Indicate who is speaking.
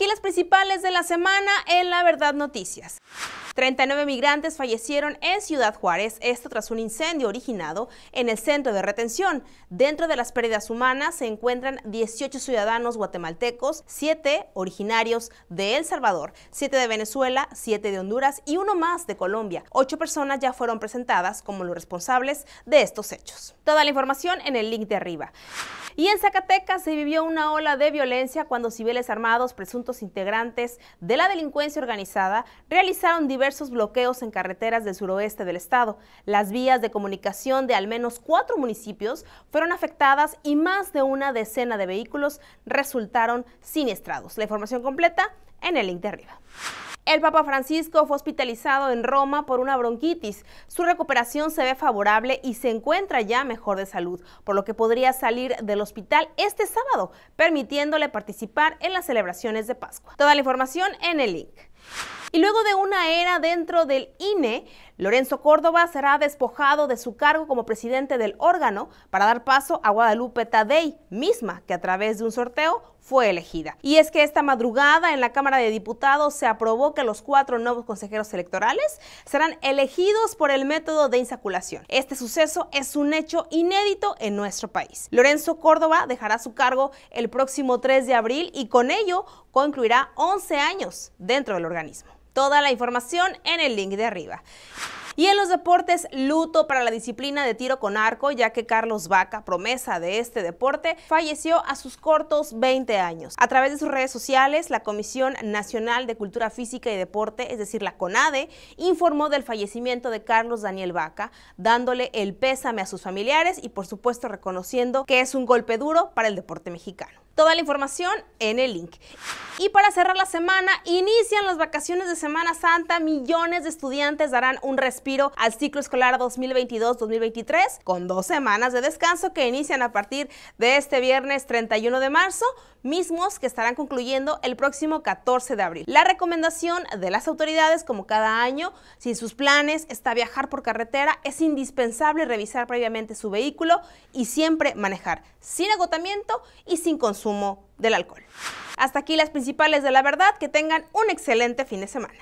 Speaker 1: Aquí las principales de la semana en La Verdad Noticias. 39 migrantes fallecieron en Ciudad Juárez, esto tras un incendio originado en el centro de retención. Dentro de las pérdidas humanas se encuentran 18 ciudadanos guatemaltecos, 7 originarios de El Salvador, 7 de Venezuela, 7 de Honduras y uno más de Colombia. 8 personas ya fueron presentadas como los responsables de estos hechos. Toda la información en el link de arriba. Y en Zacatecas se vivió una ola de violencia cuando civiles armados, presuntos integrantes de la delincuencia organizada, realizaron diversos bloqueos en carreteras del suroeste del estado. Las vías de comunicación de al menos cuatro municipios fueron afectadas y más de una decena de vehículos resultaron siniestrados. La información completa en el link de arriba. El Papa Francisco fue hospitalizado en Roma por una bronquitis. Su recuperación se ve favorable y se encuentra ya mejor de salud, por lo que podría salir del hospital este sábado, permitiéndole participar en las celebraciones de Pascua. Toda la información en el link. Y luego de una era dentro del INE, Lorenzo Córdoba será despojado de su cargo como presidente del órgano para dar paso a Guadalupe Tadei, misma que a través de un sorteo fue elegida. Y es que esta madrugada en la Cámara de Diputados se aprobó que los cuatro nuevos consejeros electorales serán elegidos por el método de insaculación. Este suceso es un hecho inédito en nuestro país. Lorenzo Córdoba dejará su cargo el próximo 3 de abril y con ello concluirá 11 años dentro del organismo. Toda la información en el link de arriba. Y en los deportes, luto para la disciplina de tiro con arco, ya que Carlos Vaca, promesa de este deporte, falleció a sus cortos 20 años. A través de sus redes sociales, la Comisión Nacional de Cultura Física y Deporte, es decir, la CONADE, informó del fallecimiento de Carlos Daniel Vaca, dándole el pésame a sus familiares y por supuesto reconociendo que es un golpe duro para el deporte mexicano. Toda la información en el link y para cerrar la semana, inician las vacaciones de Semana Santa. Millones de estudiantes darán un respiro al ciclo escolar 2022-2023 con dos semanas de descanso que inician a partir de este viernes 31 de marzo, mismos que estarán concluyendo el próximo 14 de abril. La recomendación de las autoridades, como cada año, si sus planes está viajar por carretera, es indispensable revisar previamente su vehículo y siempre manejar sin agotamiento y sin consumo del alcohol. Hasta aquí las principales de la verdad, que tengan un excelente fin de semana.